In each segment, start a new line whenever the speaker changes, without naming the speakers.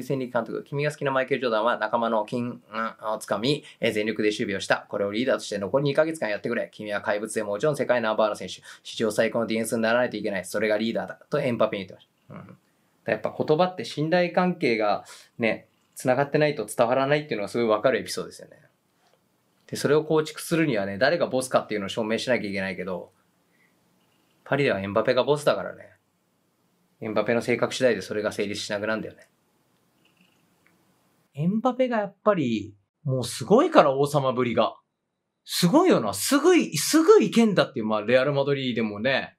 累ンリー監督、君が好きなマイケル・ジョーダンは仲間の金、をつかみ、全力で守備をした。これをリーダーとして残り2ヶ月間やってくれ。君は怪物でもちろん世界ナンバーの選手。史上最高のディフェンスにならないといけない。それがリーダーだ。とエンパペに言ってました。うん、やっぱ言葉って信頼関係がね、繋がってないと伝わらないっていうのがすごいわかるエピソードですよね。で、それを構築するにはね、誰がボスかっていうのを証明しなきゃいけないけど、パリではエンパペがボスだからね。エンパペの性格次第でそれが成立しなくなるんだよね。エンバペがやっぱり、もうすごいから王様ぶりが。すごいよな。すぐい、すぐいけんだっていう、まあ、レアル・マドリーでもね、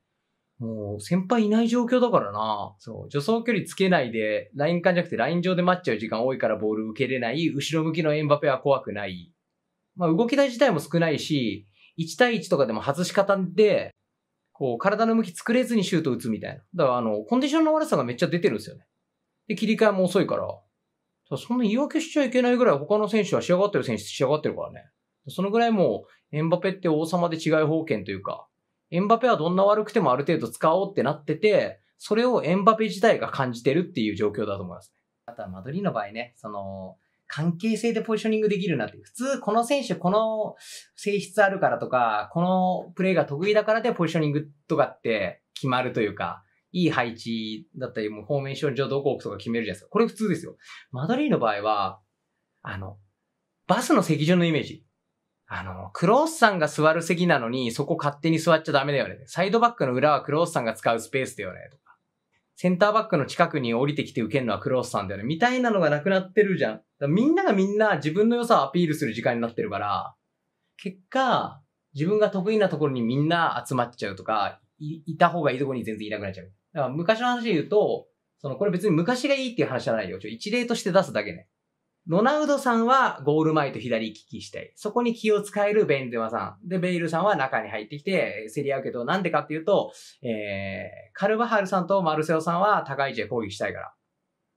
もう先輩いない状況だからな。そう。助走距離つけないで、ライン間じゃなくてライン上で待っちゃう時間多いからボール受けれない。後ろ向きのエンバペは怖くない。まあ、動き台自体も少ないし、1対1とかでも外し方で、こう、体の向き作れずにシュート打つみたいな。だから、あの、コンディションの悪さがめっちゃ出てるんですよね。で、切り替えも遅いから、そんな言い訳しちゃいけないぐらい他の選手は仕上がってる選手仕上がってるからね。そのぐらいもうエンバペって王様で違い方険というか、エンバペはどんな悪くてもある程度使おうってなってて、それをエンバペ自体が感じてるっていう状況だと思います、ね。あとはマドリーの場合ね、その、関係性でポジショニングできるなって。普通、この選手、この性質あるからとか、このプレーが得意だからでポジショニングとかって決まるというか、いい配置だったり、もうーション上どこ置くとか決めるじゃないですか。これ普通ですよ。マドリーの場合は、あの、バスの席順のイメージ。あの、クロースさんが座る席なのに、そこ勝手に座っちゃダメだよね。サイドバックの裏はクロースさんが使うスペースだよね。とか。センターバックの近くに降りてきて受けるのはクロースさんだよね。みたいなのがなくなってるじゃん。みんながみんな自分の良さをアピールする時間になってるから、結果、自分が得意なところにみんな集まっちゃうとか、い、いた方がいいところに全然いなくなっちゃう。だから昔の話で言うと、その、これ別に昔がいいっていう話じゃないよ。ちょ一例として出すだけね。ロナウドさんはゴール前と左利きしたい。そこに気を使えるベンゼマさん。で、ベイルさんは中に入ってきて、競り合うけど、なんでかっていうと、えー、カルバハルさんとマルセオさんは高い位置で攻撃したいから。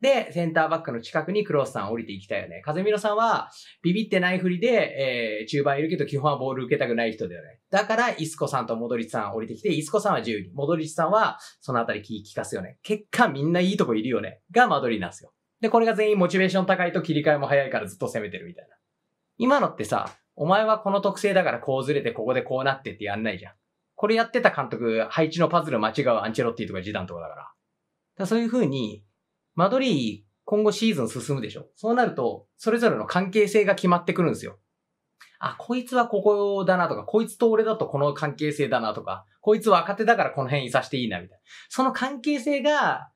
で、センターバックの近くにクロスさん降りていきたいよね。風見さんは、ビビってないふりで、えー、中盤いるけど基本はボール受けたくない人だよね。だから、イスコさんとモドリッチさん降りてきて、イスコさんは自由に、モドリッチさんはそのあたり気利かすよね。結果、みんないいとこいるよね。が間取りなんですよ。で、これが全員モチベーション高いと切り替えも早いからずっと攻めてるみたいな。今のってさ、お前はこの特性だからこうずれてここでこうなってってやんないじゃん。これやってた監督、配置のパズル間違うアンチェロッティとかジダンとかだから。だからそういう風に、マドリー、今後シーズン進むでしょ。そうなると、それぞれの関係性が決まってくるんですよ。あ、こいつはここだなとか、こいつと俺だとこの関係性だなとか、こいつ若手だからこの辺いさしていいなみたいな。その関係性が、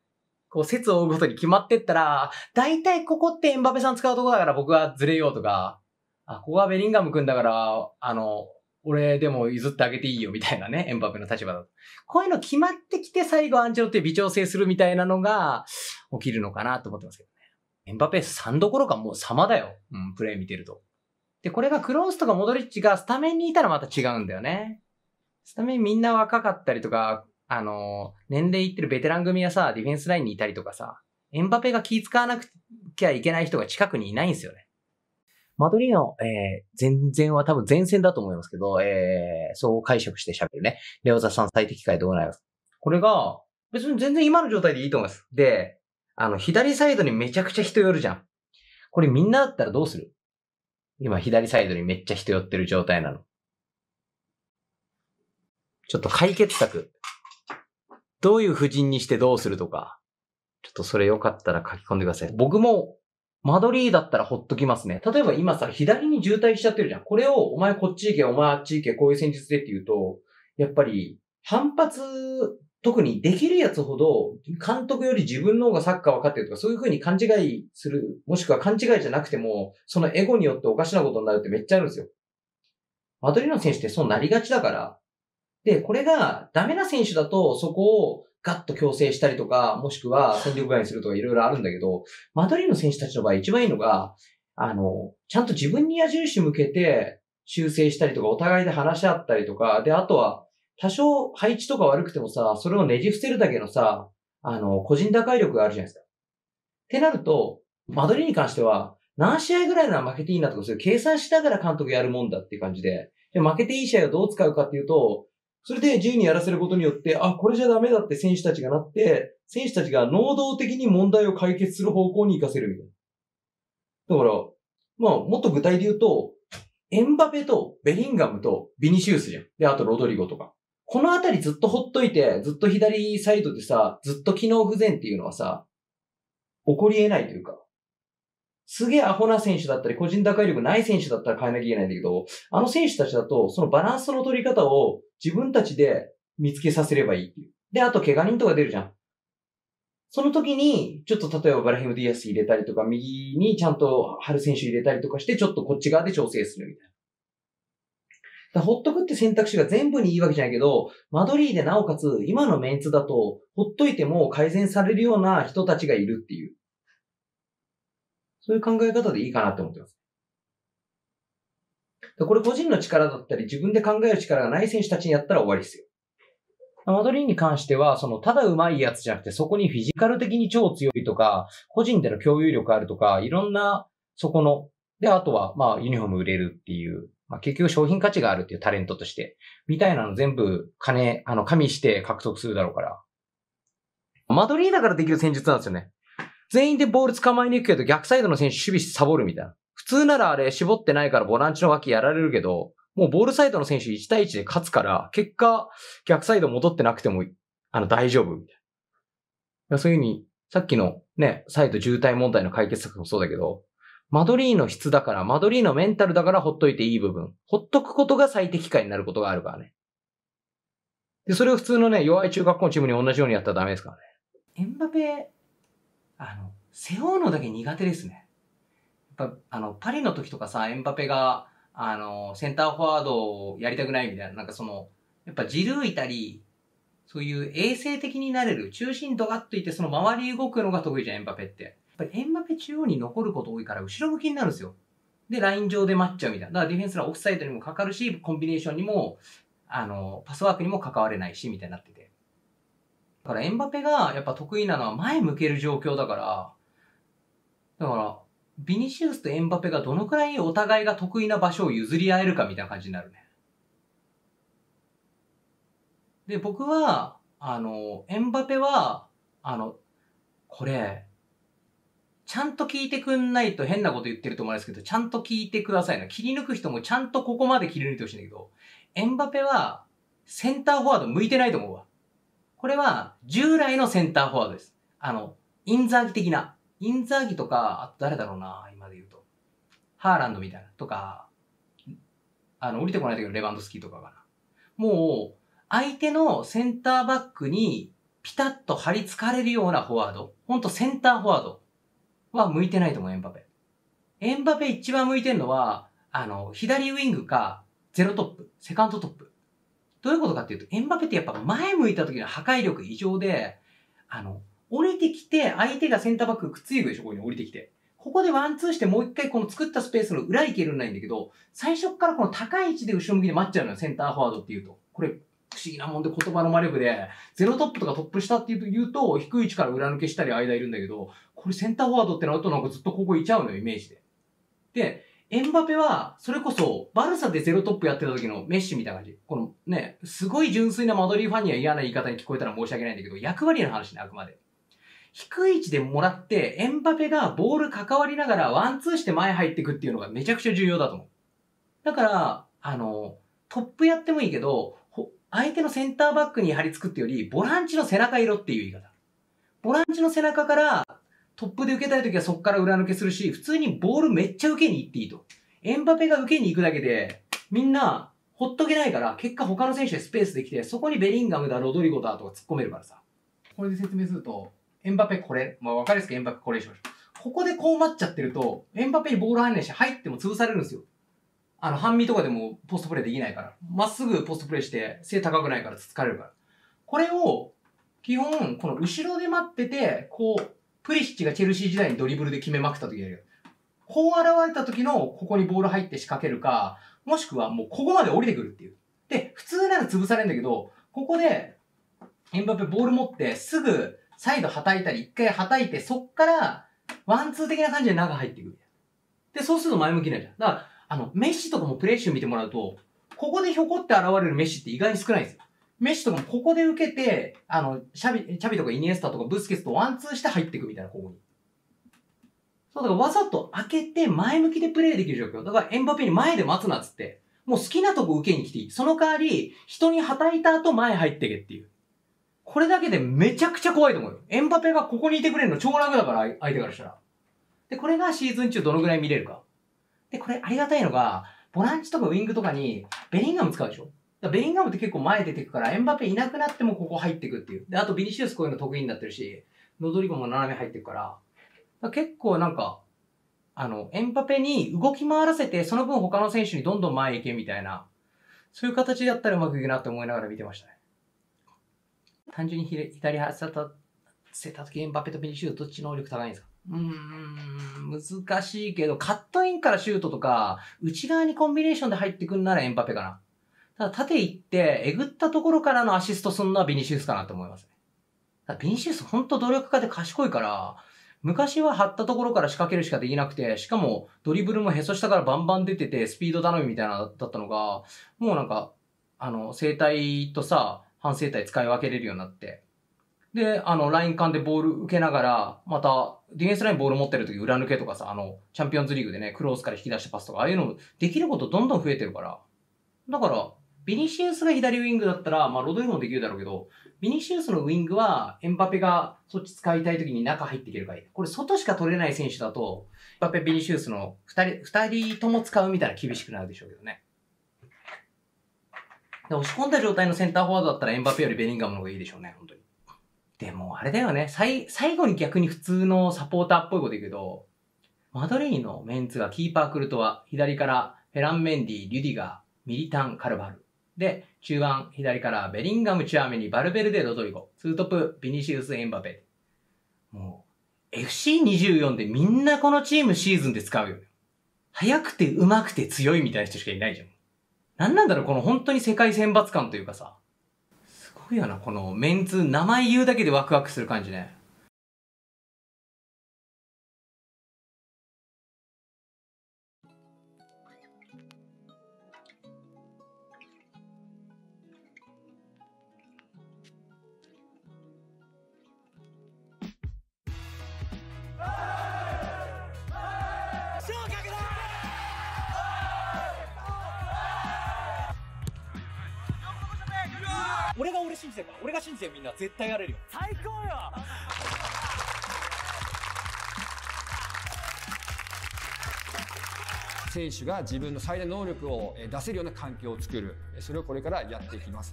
こう、説を追うごとに決まってったら、大体ここってエンバペさん使うとこだから僕はずれようとか、あ、ここはベリンガム君だから、あの、俺でも譲ってあげていいよみたいなね、エンバペの立場だと。こういうの決まってきて最後アンジェロって微調整するみたいなのが起きるのかなと思ってますけどね。エンバペ3どころかもう様だよ。うん、プレイ見てると。で、これがクロースとかモドリッチがスタメンにいたらまた違うんだよね。スタメンみんな若かったりとか、あの、年齢いってるベテラン組はさ、ディフェンスラインにいたりとかさ、エンバペが気遣わなくちゃいけない人が近くにいないんですよね。マドリーノ、えー、全然は多分前線だと思いますけど、えー、そう解釈して喋るね。レオザさん最適解どうなります。これが、別に全然今の状態でいいと思います。で、あの、左サイドにめちゃくちゃ人寄るじゃん。これみんなだったらどうする今左サイドにめっちゃ人寄ってる状態なの。ちょっと解決策。どういう布陣にしてどうするとか。ちょっとそれよかったら書き込んでください。僕も間取りだったらほっときますね。例えば今さ、左に渋滞しちゃってるじゃん。これを、お前こっち行け、お前あっち行け、こういう戦術でって言うと、やっぱり、反発、特にできるやつほど、監督より自分の方がサッカー分かってるとか、そういう風に勘違いする、もしくは勘違いじゃなくても、そのエゴによっておかしなことになるってめっちゃあるんですよ。マドリーの選手ってそうなりがちだから。で、これがダメな選手だと、そこをガッと強制したりとか、もしくは戦力外にするとかいろいろあるんだけど、マドリーの選手たちの場合一番いいのが、あの、ちゃんと自分に矢印向けて修正したりとか、お互いで話し合ったりとか、で、あとは、多少配置とか悪くてもさ、それをねじ伏せるだけのさ、あの、個人打開力があるじゃないですか。ってなると、マドリーに関しては、何試合ぐらいなら負けていいなとか、それ計算しながら監督やるもんだっていう感じで、で負けていい試合をどう使うかっていうと、それで自由にやらせることによって、あ、これじゃダメだって選手たちがなって、選手たちが能動的に問題を解決する方向に行かせるみたいな。だから、まあ、もっと具体で言うと、エンバペとベリンガムとビニシウスじゃん。で、あとロドリゴとか。このあたりずっとほっといて、ずっと左サイドでさ、ずっと機能不全っていうのはさ、起こり得ないというか。すげえアホな選手だったり、個人打開力ない選手だったら変えなきゃいけないんだけど、あの選手たちだと、そのバランスの取り方を自分たちで見つけさせればいいっていう。で、あと怪我人とか出るじゃん。その時に、ちょっと例えばバラヒム・ディアス入れたりとか、右にちゃんと春選手入れたりとかして、ちょっとこっち側で調整するみたいな。だほっとくって選択肢が全部にいいわけじゃないけど、マドリーでなおかつ今のメンツだと、ほっといても改善されるような人たちがいるっていう。そういう考え方でいいかなって思ってます。これ個人の力だったり、自分で考える力がない選手たちにやったら終わりですよ。マドリーに関しては、その、ただ上手いやつじゃなくて、そこにフィジカル的に超強いとか、個人での共有力あるとか、いろんな、そこの、で、あとは、まあ、ユニフォーム売れるっていう、まあ、結局商品価値があるっていうタレントとして、みたいなの全部、金、あの、加味して獲得するだろうから。マドリーだからできる戦術なんですよね。全員でボール捕まえに行くけど、逆サイドの選手守備サボるみたいな。通ならあれ絞ってないからボランチの脇やられるけど、もうボールサイドの選手1対1で勝つから、結果、逆サイド戻ってなくても、あの、大丈夫、みたいな。そういうふうに、さっきのね、サイド渋滞問題の解決策もそうだけど、マドリーの質だから、マドリーのメンタルだからほっといていい部分。ほっとくことが最適解になることがあるからね。で、それを普通のね、弱い中学校のチームに同じようにやったらダメですからね。エンバペ、あの、背負うのだけ苦手ですね。ぱあのパリの時とかさエンバペがあのセンターフォワードをやりたくないみたいななんかそのやっぱジルーいたりそういう衛生的になれる中心ドガッといてその周り動くのが得意じゃんエンバペってやっぱりエンバペ中央に残ること多いから後ろ向きになるんですよでライン上で待っちゃうみたいなだからディフェンスはオフサイドにもかかるしコンビネーションにもあのパスワークにも関われないしみたいになっててだからエンバペがやっぱ得意なのは前向ける状況だからだからビニシウスとエンバペがどのくらいお互いが得意な場所を譲り合えるかみたいな感じになるね。で、僕は、あの、エンバペは、あの、これ、ちゃんと聞いてくんないと変なこと言ってると思うんですけど、ちゃんと聞いてくださいな。切り抜く人もちゃんとここまで切り抜いてほしいんだけど、エンバペはセンターフォワード向いてないと思うわ。これは従来のセンターフォワードです。あの、インザーギ的な。インザーギとか、あと誰だろうな、今で言うと。ハーランドみたいな、とか、あの、降りてこないけど、レバンドスキーとかかな。もう、相手のセンターバックにピタッと張り付かれるようなフォワード、ほんとセンターフォワードは向いてないと思う、エンバペ。エンバペ一番向いてるのは、あの、左ウィングか、ゼロトップ、セカンドトップ。どういうことかっていうと、エンバペってやっぱ前向いた時の破壊力異常で、あの、降りてきて、相手がセンターバックくっついてくでしょ、ここに降りてきて。ここでワンツーしてもう一回この作ったスペースの裏行けるんないんだけど、最初からこの高い位置で後ろ向きで待っちゃうのよ、センターフォワードっていうと。これ、不思議なもんで言葉のマレブで、ゼロトップとかトップ下っていうと、うと低い位置から裏抜けしたり間いるんだけど、これセンターフォワードってなるとなんかずっとここいちゃうのよ、イメージで。で、エンバペは、それこそ、バルサでゼロトップやってた時のメッシみたいな感じ。このね、すごい純粋なマドリーファンには嫌な言い方に聞こえたら申し訳ないんだけど、役割の話ね、あくまで。低い位置でもらって、エンバペがボール関わりながらワンツーして前入っていくっていうのがめちゃくちゃ重要だと思う。だから、あの、トップやってもいいけど、相手のセンターバックに張り付くってより、ボランチの背中色っていう言い方。ボランチの背中からトップで受けたい時はそこから裏抜けするし、普通にボールめっちゃ受けに行っていいと。エンバペが受けに行くだけで、みんなほっとけないから、結果他の選手でスペースできて、そこにベリンガムだ、ロドリゴだとか突っ込めるからさ。これで説明すると、エンバペこれ。まあ、わかりやすくエンバペこれにしましょう。ここでこう待っちゃってると、エンバペにボール反応して入っても潰されるんですよ。あの、半身とかでもポストプレイできないから。まっすぐポストプレイして、背高くないからつつかれるから。これを、基本、この後ろで待ってて、こう、プリシッチがチェルシー時代にドリブルで決めまくった時やる。こう現れた時の、ここにボール入って仕掛けるか、もしくはもうここまで降りてくるっていう。で、普通なら潰されるんだけど、ここで、エンバペボール持ってすぐ再度はたいたり、一回はたいて、そっから、ワンツー的な感じで中入っていく。で、そうすると前向きなるじゃん。だから、あの、メッシとかもプレッシュ見てもらうと、ここでひょこって現れるメッシって意外に少ないんですよ。メッシとかもここで受けて、あの、シャビ、シャビとかイニエスタとかブスケツとワンツーして入っていくみたいな、ここに。そう、だからわざと開けて前向きでプレイできる状況。だからエンバペに前で待つなっつって、もう好きなとこ受けに来ていい。その代わり、人に叩いた後前入ってけっていう。これだけでめちゃくちゃ怖いと思うよ。エンバペがここにいてくれるの超楽だから、相手からしたら。で、これがシーズン中どのぐらい見れるか。で、これありがたいのが、ボランチとかウィングとかにベリンガム使うでしょだベリンガムって結構前出てくから、エンバペいなくなってもここ入ってくっていう。で、あとビニシウスこういうの得意になってるし、ノドリゴも斜め入ってくから。から結構なんか、あの、エンバペに動き回らせて、その分他の選手にどんどん前行けみたいな、そういう形だったらうまくいくなって思いながら見てましたね。単純に左だったせた時エンバペとビニシュートどっち能力高いんですかうん難しいけどカットインからシュートとか内側にコンビネーションで入ってくんならエンバペかなただ縦行ってえぐったところからのアシストすんのはビニシウスかなと思いますねビニシウス本当努力家で賢いから昔は張ったところから仕掛けるしかできなくて、しかもドリブルもへそ下からバンバン出てて、スピード頼みみたいなだったのが、もうなんか、あの、生体とさ、反省体使い分けれるようになって、で、あの、ライン間でボール受けながら、また、ディフェンスラインボール持ってる時裏抜けとかさ、あの、チャンピオンズリーグでね、クロースから引き出したパスとか、ああいうの、できることどんどん増えてるから。だから、ビニシウスが左ウィングだったら、まあ、ロドリゴもできるだろうけど、ビニシウスのウィングは、エンバペがそっち使いたい時に中入っていけるかいい。これ、外しか取れない選手だと、エンバペ、ビニシウスの二人、二人とも使うみたいな厳しくなるでしょうけどね。で押し込んだ状態のセンターフォワードだったらエンバペよりベリンガムの方がいいでしょうね、本当に。でも、あれだよね。最、最後に逆に普通のサポーターっぽいこと言うけど、マドリーのメンツがキーパークルトは、左からフェランメンディ、リュディガー、ミリタン、カルバル。で、中盤、左からベリンガム、チュアメニ、バルベルデ、ロドリゴ。ツートップ、ビニシウス、エンバペ。もう、FC24 でみんなこのチームシーズンで使うよね。早くて上手くて強いみたいな人しかいないじゃん。なんなんだろう、この本当に世界選抜感というかさ。すごいよな、このメンツ、名前言うだけでワクワクする感じね。俺が俺信じてるから、俺が信じてるみんな絶対やれるよ。最高よ 選手が自分の最大能力を出せるような環境を作る。それをこれからやっていきます。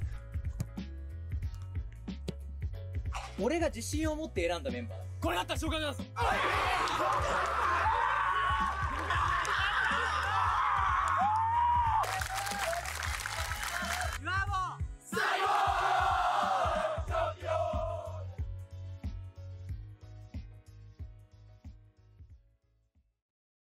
俺が自信を持って選んだメンバーこれだったら紹介します